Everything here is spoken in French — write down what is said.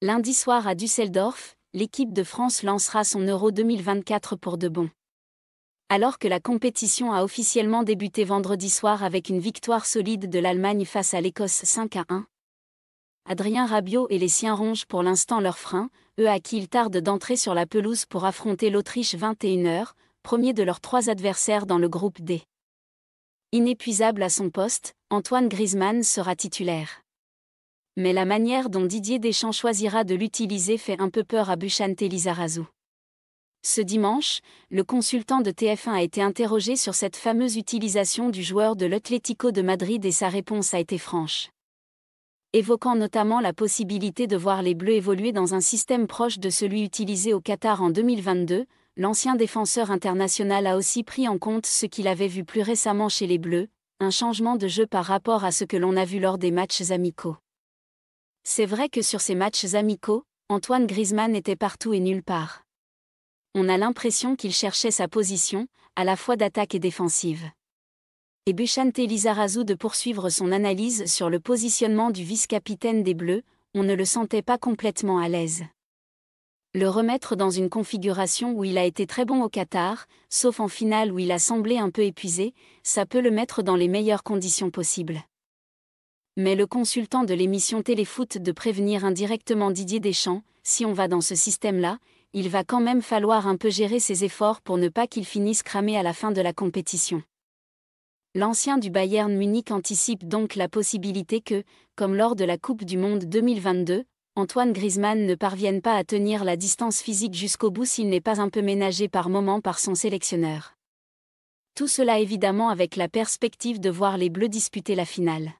Lundi soir à Düsseldorf, l'équipe de France lancera son Euro 2024 pour de bon. Alors que la compétition a officiellement débuté vendredi soir avec une victoire solide de l'Allemagne face à l'Écosse 5 à 1, Adrien Rabiot et les siens rongent pour l'instant leurs freins, eux à qui ils tardent d'entrer sur la pelouse pour affronter l'Autriche 21h, premier de leurs trois adversaires dans le groupe D. Inépuisable à son poste, Antoine Griezmann sera titulaire mais la manière dont Didier Deschamps choisira de l'utiliser fait un peu peur à Buchan Telizarazu. Ce dimanche, le consultant de TF1 a été interrogé sur cette fameuse utilisation du joueur de l'Atlético de Madrid et sa réponse a été franche. Évoquant notamment la possibilité de voir les Bleus évoluer dans un système proche de celui utilisé au Qatar en 2022, l'ancien défenseur international a aussi pris en compte ce qu'il avait vu plus récemment chez les Bleus, un changement de jeu par rapport à ce que l'on a vu lors des matchs amicaux. C'est vrai que sur ces matchs amicaux, Antoine Griezmann était partout et nulle part. On a l'impression qu'il cherchait sa position, à la fois d'attaque et défensive. Et Buchante Lizarazu de poursuivre son analyse sur le positionnement du vice-capitaine des Bleus, on ne le sentait pas complètement à l'aise. Le remettre dans une configuration où il a été très bon au Qatar, sauf en finale où il a semblé un peu épuisé, ça peut le mettre dans les meilleures conditions possibles mais le consultant de l'émission Téléfoot de prévenir indirectement Didier Deschamps, si on va dans ce système-là, il va quand même falloir un peu gérer ses efforts pour ne pas qu'il finisse cramé à la fin de la compétition. L'ancien du Bayern Munich anticipe donc la possibilité que, comme lors de la Coupe du Monde 2022, Antoine Griezmann ne parvienne pas à tenir la distance physique jusqu'au bout s'il n'est pas un peu ménagé par moment par son sélectionneur. Tout cela évidemment avec la perspective de voir les Bleus disputer la finale.